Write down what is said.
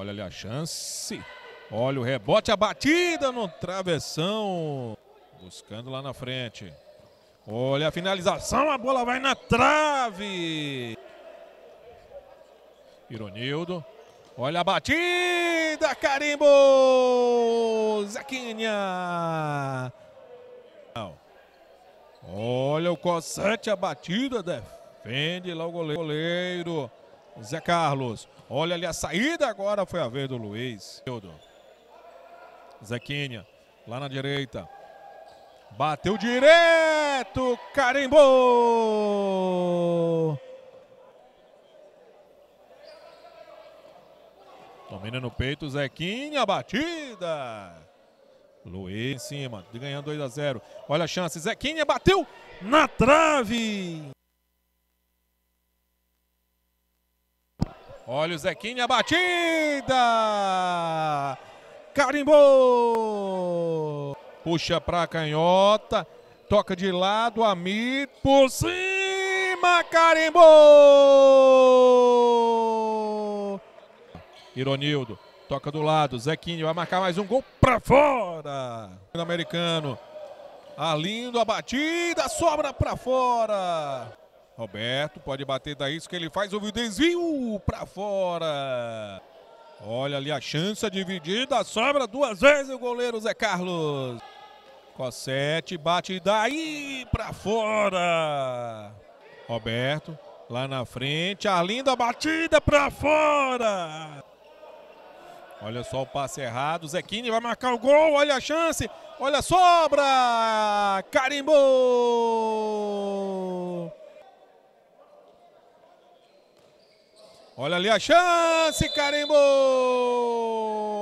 Olha ali a chance. Olha o rebote, a batida no travessão. Buscando lá na frente. Olha a finalização, a bola vai na trave. Ironildo. Olha a batida, carimbo! Zequinha! Olha o Cossete, a batida, defende lá o goleiro. Zé Carlos. Olha ali a saída agora. Foi a vez do Luiz. Zequinha. Lá na direita. Bateu direto. Carimbou. Domina no peito. Zequinha. Batida. Luiz em cima, ganhando 2 a 0. Olha a chance, Zequinha bateu na trave. Olha o Zequinha, batida! Carimbou! Puxa pra canhota, toca de lado, Amir, por cima, carimbou! Ironildo, toca do lado, Zequinha vai marcar mais um gol pra fora! Americano, lindo a batida, sobra pra fora! Roberto pode bater daí, isso que ele faz, ouviu o desvio para fora. Olha ali a chance dividida, sobra duas vezes o goleiro Zé Carlos. Cossete bate daí para fora. Roberto lá na frente, a linda batida é para fora. Olha só o passe errado, Zequini vai marcar o gol, olha a chance, olha a sobra, carimbou. Olha ali a chance, carimbou!